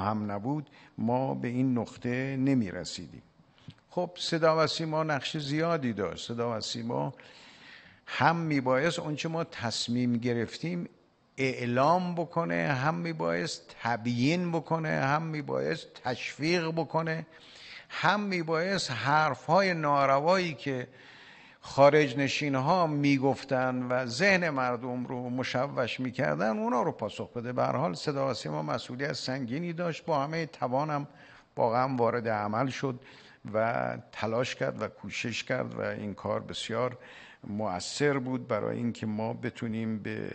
هم نبود ما به این نقطه نمی رسیدیم خب صدا و سیما نقش زیادی داشت صدا و سیما هم میبایست اونچه ما تصمیم گرفتیم اعلام بکنه هم می میبایست تبیین بکنه هم می میبایست تشویق بکنه هم می میبایست های ناروایی که خارج نشین ها گفتن و ذهن مردم رو مشوش میکردن اونا رو پاسخ بده به حال صدا ما مسئولیت سنگینی داشت با همه توانم واقعا وارد عمل شد و تلاش کرد و کوشش کرد و این کار بسیار مؤثر بود برای اینکه ما بتونیم به